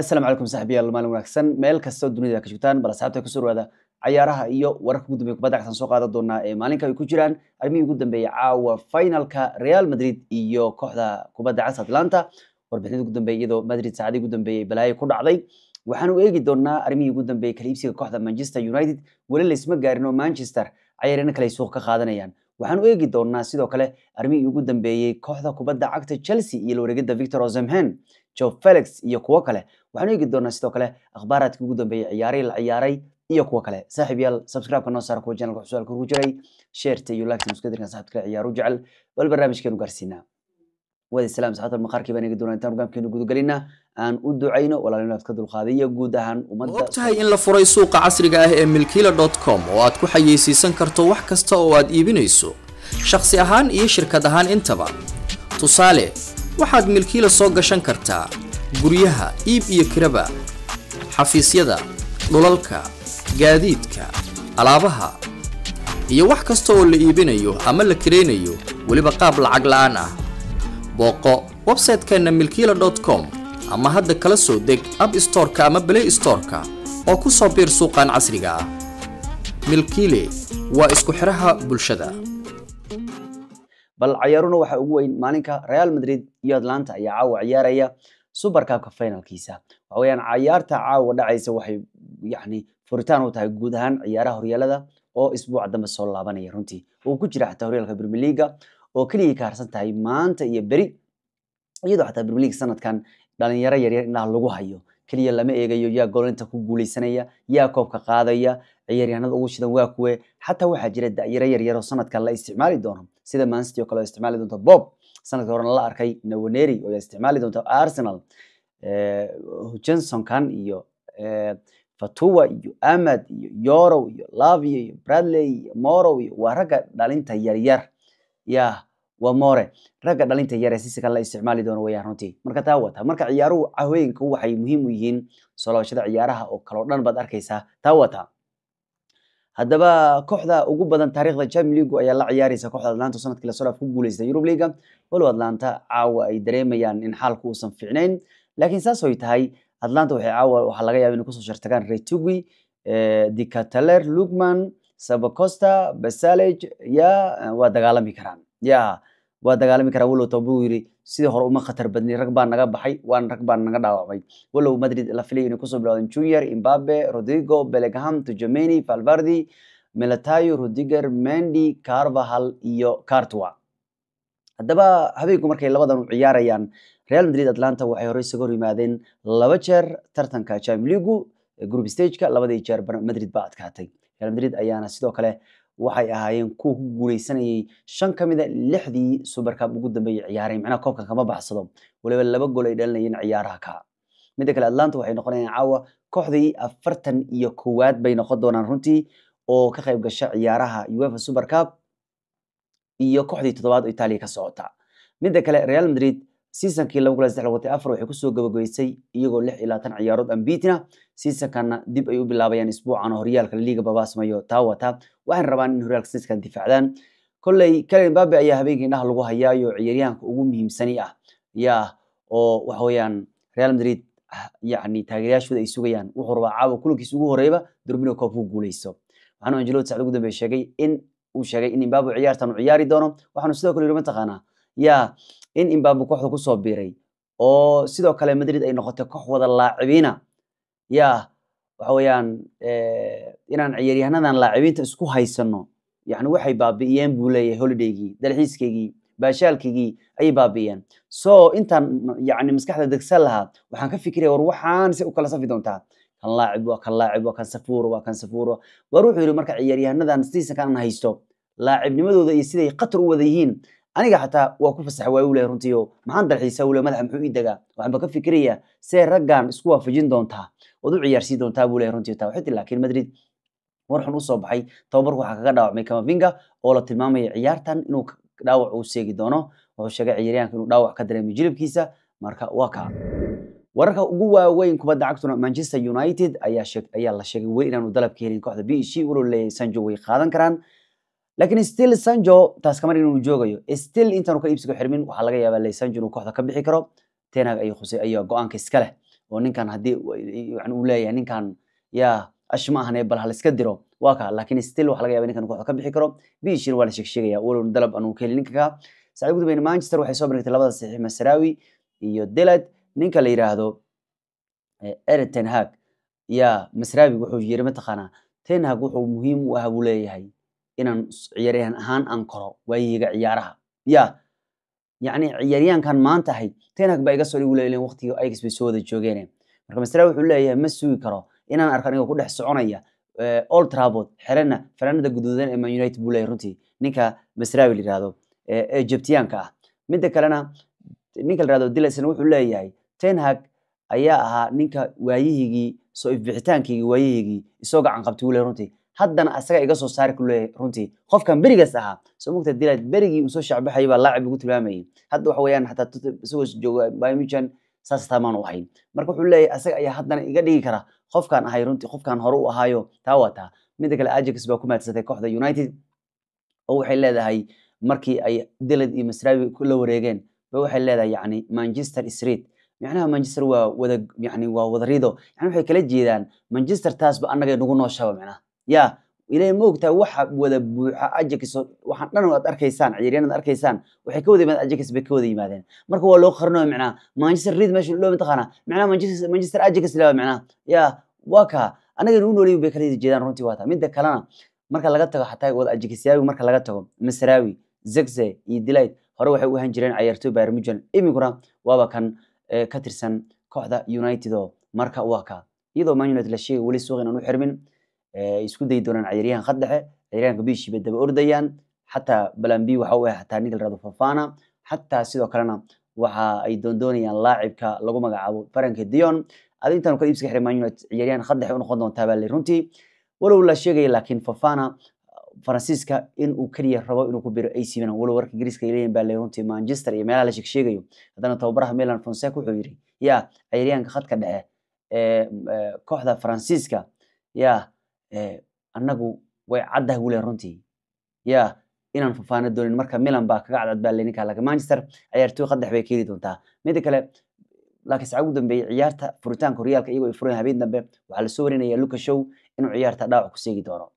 asalaamu calaykum saxbiyaal maalin wanaagsan meel kastoo dunida ka joogtaan bal asxaabta kasoo dhawaada cayaaraha iyo wararka ugu dambey kubadda cagtan soo qaadan doonaa ee maalinka ay ku jiraan armihii ugu dambeeya caawa finalka real madrid iyo kooxda kubadda cagta atlanta warbixinada ugu dambeeyay iyadoo madrid saacadii ugu dambeeyey balaayo ku dhacday waxaanu eegi doonaa armihii ugu dambeeyey kala iibsiga kooxda manchester united weli laysma gaarin oo manchester cayaaryana kale ay suuq ka qaadanayaan waxaan u eegi doonnaa sidoo kale arrimihii ugu dambeeyey kooxda kubadda cagta chelsea iyo lawareegidda victor ozemhen jo felix iyo kuwo kale waxaan u eegi doonaa sidoo kale akhbaaraadkii ugu dambeeyey ciyaarihii la ciyaaray iyo kuwo kale saaxiib yaal subscribe-ka noo saar kuwa channelka wax su'aalka jiray sheerta iyo laagta muskadirkan saaxibka ciyaaru jecel bal barnaamijkeenu gaarsiinaa wadaisalaam saxatal maqaarkii baan eegi doonaa intaan hogaamkeenu gudagelinna aan u ducayno walaalin ka dulqaaday iyo guud ahaan ummadda tahay in la furay suuqa casriga ah ee milkiila dot com oo aad ku xayaysiisan karto wax kasta oo aad iibinayso shakhsi ahaan iyo shirkad ahaan intaba tusaale waxaad milkiila soo gashan kartaa guryaha iib iyo kiraba xafiisyada dhulalka gaadiidka alaabaha iyo wax kasta oo la iibinayo ama la kiraynayo weliba qaab lacag la'aan ah booqo websaytekeenna milkiila com ama hadda kala soo deg ab storeka ama blay storeka oo ku soo biir suuqan casriga ah milkiile waa isku xidhaha bulshada bal ciyaaruna waxaa ugu weyn maalinka real madrid iyo atlanta ayaa caawa ciyaaraya subarkabka finalkiisa waxa weyaan cayaarta caawa dhacaysa waxay yani furitaan u tahay guud ahaan ciyaaraha horyaalada oo isbuuca dambe soo laabanaya runtii uu ku jira xataa horyaalka brimileaga oo keligay ka harsan tahay maanta iyo beri iyadoo xataa brmelig sanadkan dhalinyaro yaryar indhaha lagu hayo keliya lama eegayo yaa golinta ku guuleysanaya yaa koobka qaadaya ciyaaryahanada ugu shidan waa kuwe xataa waxaa jira da'yaro yaryaroo sanadkan la isticmaali doono sida mancity oo kale oo isticmaali doonta bob sanadka horena la arkay nawaneri oo isticmaali doonta arsenal hutchinsonkan iyo fatuwa iyo amad iyo yorow iyo lavio iyo bradley iyo morow iyo waa ragga dhalinta yaryar yaa waa moore ragga dhalinta yare sisika la isticmaali doono wayaan runtii marka taa wata marka ciyaaruhu haweenku waxay muhiim u yihiin soloshada ciyaaraha oo kaloo dhan baad arkaysaa taa wata haddaba kooxda ugu badan taariikhda champion league ayaa la ciyaaraysa kooxda Atlanta sanadkii la dhaaf ku guuleystay Europe League walow Atlanta caawa ay dareemayaan in xaalku uusan fiicnayn laakiin saas oo tahay Atlanta waxay caawa waxa laga yaabaa inay ku shartagaan Retigui eh, Dicateller Lukman Sabacosta Basalic ya eh, waa dagaalami karaan ya waa dagaalami karaa walow tooba yiri sidii hore uma khatar badni rag baa naga baxay waan rag baa naga dhaawacmay walow madrid la filay inay kusoo bilowdeen junior imbabe rodrigo bellingham tujameni valvardi melatayo rudiger mendy carvahal iyo cartua haddaba habeenku markay labadan u ciyaarayaan real madrid atlanta waxay hore isaga hor yimaadeen laba jeer tartanka champions leagu group stageka labadii jeer madrid baa adkaatay real madrid ayaana sidoo kale waxay ahaayeen kuwa ku guuleysanayay shan ka mid a ah lixdii subarkab ugu dambeeyey ciyaareen macnaha koobka kama baxsado waliba laba gool ay dhalinayeen ciyaaraha ka midda kale atlanta waxay noqonayaan caawa kooxdii afartan iyo koowaad bay noqon doonaan runtii oo ka qayb gasha ciyaaraha uefa supercab iyo kooxdii toddobaad oo italiya ka socota midda kale real madrid siisankii laba afar waxay kusoo gabagabaysay iyagoo lix iyo labaatan ciyaarood ambiitina siisankanna dib ay u bilaabayaan isbuucan horyaalka liiga babaasmayo taa wata rabaan in horyaalka siiskan difaacdaan kolley kalen babe ayaa habeenkii indhaha lagu hayaayo ciyaaryahanka ugu muhiimsani ah ayaa oo waxa weeyaan real madrid ah, yani taageerayaashooda ay sugayaan wuxuu rabaa caawa kulankiisa ugu horeyba durbino kob ku guuleyso waxaanu angelood sacd ugu dambeya sheegay in uu sheegay in imbabu ciyaartan u ciyaari doono waxaanu sidoo kale yiri mataqaanaa ya in imbabe kooxda kusoo biiray oo sidoo kale madrid ay noqotay koox wada laacibiina ya waxa weyaan eh, inaan ciyaaryahannadan laacibiinta isku haysano yani waxay baabi'iyeen buu leeyahay holidaygii dalxiiskeygii baashaalkaygii ayay baabi'iyeen so intaan yani maskaxda degsan lahaa waxaan ka fikiraya war waxaan se u kala safi doontaa kan laacib waa kan laacib waa kan safuuro waa kan safuuro war wuxuu yidhi marka ciyaaryahannadan sidiisa aan haysto laacibnimadooda iyo siday khatar u wada yihiin aniga xataa waa ku fasax waay uleh runtiio maxaan dalxiisaa ule madaxa muxuu ii dagaa waxaanba ka fikirayaa see raggan isku waafajin doontaa ood u ciyaarsiin doontaa buu leh runtii tawxiti laakiin madrid war xun usoo baxay tababarku waxaa kaga dhaawacmay kamavinga oo la tilmaamaya ciyaartan inuu dhaawac uu seegi doono wuxuu sheegay ciyaaryahanka inuu dhaawac ka dareemay jilibkiisa marka waa kaa wararka ugu waaweyn kubadda cagtuna manchester united ayaa la sheegay weli inaanu dalab helin kooxda b e g walow leeyahay sanjo way qaadan karaan lakiin still sanjo taaskamaag inuu joogayo still intaanu ka iibsigo xirmin waxaa laga yaaba laysanjo inuu kooxda ka bixi karo tenag ayaa go-aanka iska leh oo ninkan haddii uu leeyahay ninkan yaa ash ma ahane bal halaiska diro waa kaa lakiin still waxaa laga yaba ninkan kooxda ka bixi karo biishina waa la sheegsheegaya walowna dalab anuu ka heli ninka kaa sacid gudubeyne manchester waxay soo bandhigtay labada saxiix masrawi iyo delad ninka la yiraahdo eritenhag yaa masrawi wuxuu yiri mataqaanaa tenhag wuxuu muhiim u ah buu leeyahay inaan ciyaaryahan ahaan aan koro waayiga ciyaaraha ya yani ciyaaryahankan maanta ahay tenhag iga soo dhigu leeyihin waqtigii ajax bay soo wada joogeen marka masra wuxuu leeyahay ma sugi karo inaan arko aniga ku dhex soconaya all eh, trabod xerena fanaanada guduudan ee man united buu leeyahay runtii ninka masrawi la yirahdo eh, ee jabtiyaanka ah midda kalena ninka la yirahdo dilasna wuxuu leeyahay tenhag ayaa ahaa ninka waayihigii soo ifbixitaankiigii waayihigii isoo gacan qabtay wuu leeyahay runtii haddana asaga iga soo saari kuleeyahay runtii qofkan berigaas ahaa soo mogta dilad berigii uusoo shacbaxayay baa laacib lagu tilmaamayay hadda waxa weeyaan hataa isagoo jooga bimichan saas taamaan ahayn marka wuxuu leeyahay asaga ayaa haddana iga dhigi kara qofkaan ahay runtii qofkaan hore u ahaayo taa waa taa midda kale ajax baa ku maadsatay kooxda united oo waxay leedahay markii ay dilad iyo masraawi la wareegeen ba waxay leedahay yani manchester street micnaha manchester waa wada yani waa wadarido yani waxay kala jeedaan manchester taasba annaga nagu noo micnaha ya ilaahay maogtaa waxa wada buuxa ajakiso waxaan dhan ad arkaysaan ciyaaryahan arkaysaan waxay ka wada yimaadeen ajakis bay ka wada yimaadeen marka waa loo qarinayo macnaa manchester reed meesha loo mataqaana macnaa manchester ajakis laa macnaa ya waa ka anagana u noolayn bay kala jeedaan runtii waa taa midda kalena marka laga tago xataa wada ajakisiyaawi marka laga tago masraawi zegze iyo delight hore waxay u ahaan jireen ciyaartoy bayr mujan waaba kan eh, ka tirsan kooxda united oo marka waa ka iyadoo man united la sheegay weli suuqin aan u xirmin Eh, isku dayi doonaan ciyaaryahan khad dhexe ciyaaryahanka bishi daba ordayaan xataa balambi waxa uu xataa nin la xataa sidoo kalena waxa ay doondoonayaan laacibka lagu magacaabo Frankie Dion adintan ka iibsiga xiray Man United ciyaaryahan khad dhexe u noqon doonta baa runtii walow la sheegay laakiin Fofana Faransiiska in kaliya rabo inuu ku biro AC Milan walow warka Ingiriiska ay leeyahay baa la runtii Manchester iyo meelaha la sheegayo hadana tababaraha Milan Fonseca wuxuu yiri ya ciyaaryahanka khadka dhexe ee eh, eh, kooxda Faransiiska ya anagu way caddaha gule runtii ya inaan fafaano doonin marka milan baa kaga cadcadbaalayninka laga manchester ciyaartoy qadex bay keeni doontaa mida kale laakiin ugu dambeeyey ciyaarta furitaanka horyaalka iyagoo ay furan habeen dambe waxaa lasoo warinaya luka show inuu ciyaarta dhaawac ku seegi doono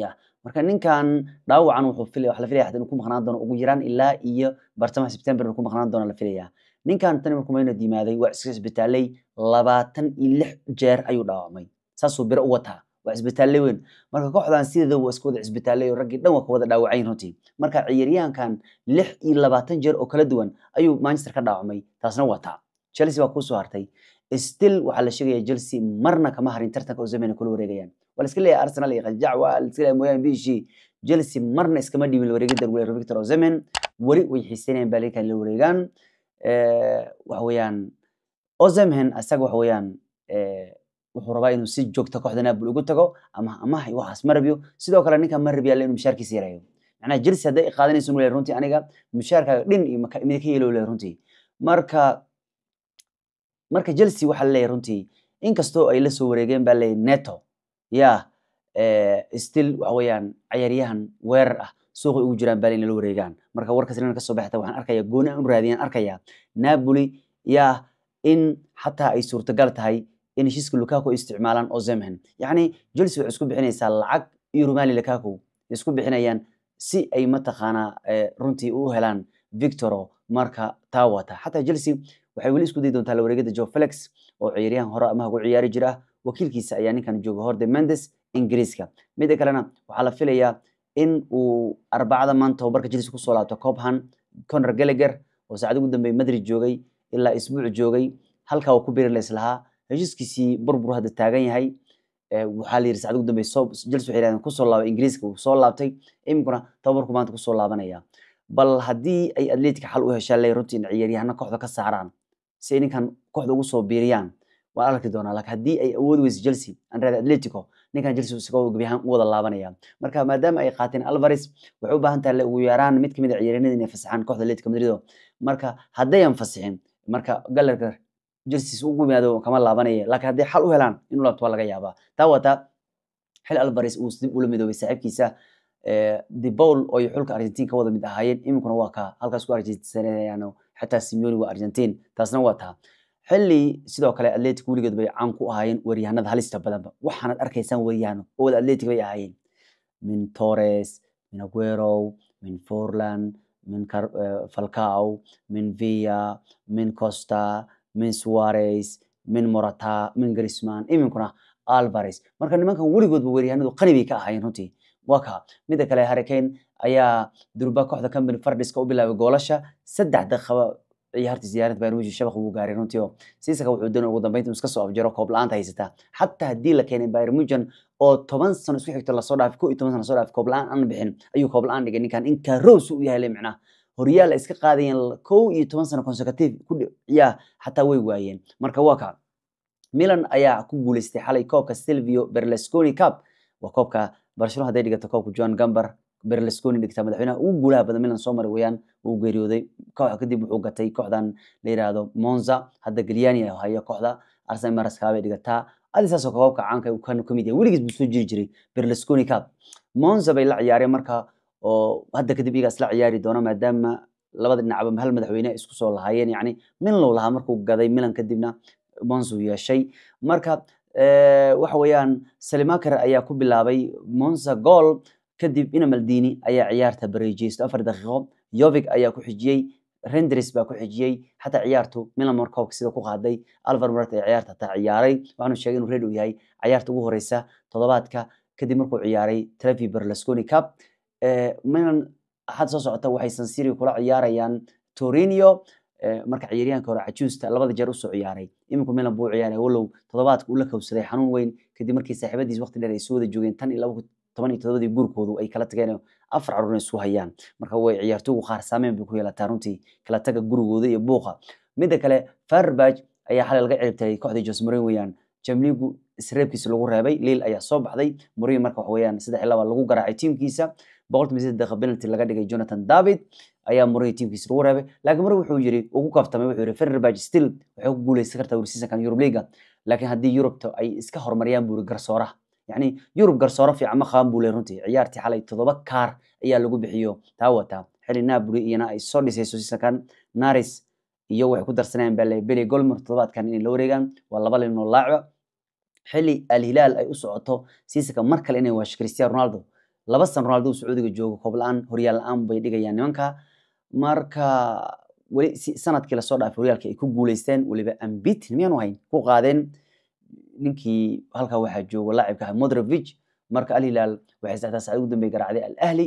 ya marka ninkan dhaawacan wuxuu filaya waxa la filaya haddii inuu ku maqnaan doono ugu yaraan ilaa iyo bartamaha September inuu ku maqnaan doono la filayaa ninkan tan markuu meena diimaaday waa iska isbitaalay labaatan iyo lix jeer ayuu dhaawacmay saasuu biro u wataa waa isbitaalle weyn marka kooxdan sideeda waa isku wada raggii dhan waa ku wada dhaawacayn runtii marka ciyaaryahankan lix iyo labaatan jeer oo kala duwan ayuu manchester ka dhaawacmay taasna waa taa chelsea baa kuusoo hartay still waxaa la sheegaya chelsea marna kama harin tartanka ozemena kula wareegayaan waa la iska leeyahay arsenal iyo qajac waa la iska leeyahay mooyaan bishii chelsea marna iskama dhiibin wareegidda weeraro victor ozemen weli way xiiseynayaan baalirkan la wareegaan eh, waxa weeyaan ozemhen asaga waxa weeyaan eh, wuxuu rabaa inuu si joogta kooxda naabul ugu tago ama amah waxaas ma rabiyo sidoo kale ninka ma rabiyaale inuu mushaarkiisa yareeyo macnaha jirsi hadday qaadanayso inuu runtii aniga mushaarkaaga dhin iyo mid ka yeelo leeyahay runtii marka marka jelsi waxaa leeyahay runtii inkastoo ay la wareegeen baa leeyahay neto yaa eh, still waxa weeyaan cayaaryahan weerar ah suuqay ugu jiraan baa leeyahay wareegaan marka warkaas inaan kasoo baxata waxaan arkaya gooni aan u raadiyaan arkaya napoli yaa in xataa ay suurtagal tahay in heshiiska lukaku ay isticmaalaan ozemhen yacni chelsea waxay isku bixinaysaa lacag iyo rumali lukaku isku bixinayaan si ay mataqaanaa eh, runtii u helaan victoro marka taa wata xataa chelsea waxay weli isku dayi doontaa lawareegada joe felix oo ciyaaryahan hore amaha ku ciyaari jir wakiilkiisa ayaa ninkan jooga horde mendes ingiriiska midda kalena waxaa la filayaa in uu arbacada maanta tababarka chelsea kusoo laabto cobhan conor gallagher oo saacad ugu dambeey madrid joogay ilaa isbuuc joogay halkaa uu ku biiri la heshiiskiisii burbur hadda taagan yahay waxaa la yiri saacad ugu dambeysoo jels waxay yidhahdeen kusoo laabay ingiriiska wuu soo laabtay iminkuna tababarku maanta kusoo laabanaya bal haddii ay atleetika xal u heshaan ley runtii in ciyaaryahana kooxda ka saaraan si ninkan kooxda ugu soo biiriyaan waan arki doonaa laakiin haddii ay awoodi weyso chelsea aan atletico ninkan chelsea isagoo gebi ahaan u wada laabanaya marka maadaama ay qaateen alvarez waxay u baahan tahay le ugu yaraan mid kamid a ah ciyaaryahanada inay fasaxaan kooxda atletico madrid marka hadday aan fasixin marka galerka jarsiis ugu yimaado kama laabanaya laakiin hadday xal u helaan inuu laabto waa laga yaabaa taa wataa xil albares uu dib ula midoobay saaxiibkiisa eh, debaul oo ay xulka argentiin ka wada mid ahaayeen iminkuna waa kaa halkaas ku argentinsanayaano xataa simeoni waa argentiin taasna waa taa xilli sidoo kale atletic weligeed bay caan ku ahaayeen waryahanada halista badanba waxaanad arkaysaan waryahano oo wada atletic bay ahaayeen min torres min aguerow min forland min eh, falcow min via min costa min suares min morata min grisman iminkuna alvares marka nimankan weligoodba weeryahanadu qani bay ka ahaayeen runtii waa kaa midda kale harikane ayaa durba kooxda company fardiska u bilaabay goolasha saddex daqiiqaba ciyaartii siyaarad baarmuji shabaq wuu gaaray runtii siisaka wuxuu doonay ugu dambeynta iska soo afjaro koob la-aanta haysataa xataa haddii la keenay baarmujan oo toban sano isku xigto lasoo dhaaf koo iyo toban sano lasoo dhaaf koob la-aan aan bixin ayuu koob la-aan dhigay ninkan in karows u yahay le micnaha horyaal ay iska qaadayeen kow iyo toban sano consecutive ku xataa way waayeen marka waa kaa milan ayaa ku guuleystay xalay koobka silvio berlusconi cup waa koobka barcelona hadday dhigato koobka john gamber berlusconi dhigta madaxweynaha ugu guulaha badan milan soo mari wayaan uu geeriyooday kadib wuxuu gatay kooxdan la yidhaahdo monza hadda galyani ay kooxda arsenal maraska dhigataa adi koobka caanka ah, uu ka weligiis buu soo jiri jiray berlusconi cup monza bay la ciyaareen marka oo hadda kadib iyagaa isla ciyaari doona maadaama labada dhinacba hal madaxweyne isku soo lahaayeen yani milanlow lahaa markuu gaday milan kadibna monzu yeeshay marka eh, waxa weeyaan salimaker ayaa ku bilaabay monza gool kadib ina maldini ayaa ciyaarta bareejiyeysto afar daqiiqo yovig ayaa ku xijiyey renders baa ku xijiyey xataa ciyaartu milan markowk sida ku qaaday alvar mart ee ciyaarta hataa ciyaaray waxaanu sheegay inuu reed u yahay ciyaarta ugu horeysa toddobaadka kadib markuu ciyaaray trevi berlusconi cup Eh, milan had soo socota waxay sansiri kula ciyaarayaan torinio eh, marka ciyaaryahanka hore cajuusta labada jeer usoo ciyaaray iminku milan buu ciyaaray walow toddobaadka ula kowsaday xanuun weyn kadib markii saaxiibadiis waqti dheer ay soo wada joogeen tan iyo toban guurkoodu ay kala tageen afar caruurna isku hayaan marka way ciyaartooygu qaar saameyn bay ku yeelataa runtii kala taga gurigooda iyo buuqa midda kale farbaj ayaa xalay laga ciribtay kooxda josmarin weeyaan jamligu isreebkiisa lagu reebay liil ayaa soo baxday muriyi marka waxa weeyaan saddex ilaa lagu garaacay tiimkiisa boqolkiiba siddeedaqa penalty laga dhigay jonathan david ayaa muriyi tiimkiisa lagu reebay laakiin muriyi wuxuu yiri ugu kaftamay wuxuu yiri fenerbahce still waxay ku guuleysan kartaa weli seasonkan europe leaga laakiin haddii yurubta ay iska horumariyaan buuri garsooraha yacni yurub garsooro fiican ma qaban buu le runtii ciyaartii xalay toddoba kaar ayaa lagu bixiyo taa wata xili naabuli iyana ay soo dhisayso seasonkan naris iyo waxay ku darsanayaan baa le golmer toddobaadkan inay la wareegaan waa laba linoo laacba ah xili alhilaal ay u socoto siisaka mar kale inay waasho cristiano ronaldo laba san ronaldo sacuudiga joogo koob la-aan horyaal la-aan bay dhigayaan nimanka marka weli sanadkii lasoo dhaafay horyaalka ay ku guuleysteen weliba ambit miyaanu hayn ku qaadeen ninkii halkaa waxaa joogo laacibka ah modrovich marka alhilaal waxay saxdaa sacad ugu dambeeye garaacday alahli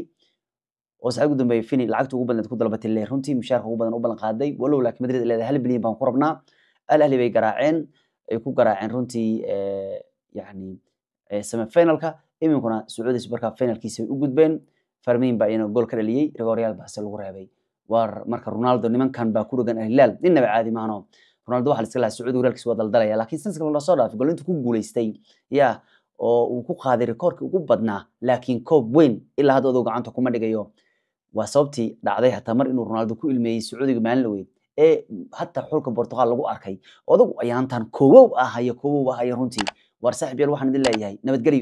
oo sacad ugu dambeeye fini lacagta ugu badan ku dalbatay le runtii mushaarka ugu badan u ballan qaaday walow laakiin madrid leedahay hal bilyan baan ku rabnaa alahli bay garaaceen ay ku garaaceen runtii eh, yani eh, semifinalka iminkuna sacuudis markaa finalkiisay u gudbeen farmiin baa iyana gool ka dhaliyey rigoryaal baase lagu reebay waar marka ronaldo nimankan baa ku dhagan alhilaal ninnaba caadi maano ronaldo waxa la sacuudi walaalkiis waa daldalaya laakiin sanska la soo dhaafay golintu ku guulaystay yaa oo uu ku qaaday rikoorkii ugu badnaa laakiin koob weyn ilaa hadda oduu gacanta kuma dhigayo waa sababtii dhacday hataa inuu ronaldo ku ilmeeyey sacuudiga maalin la weyd ee hataa xulka bortuqaal lagu arkay odag ayaantan kowow ahaya kowow ahaya runtii waar saaxib yaal waxaan idin leeyahay nabadgelyo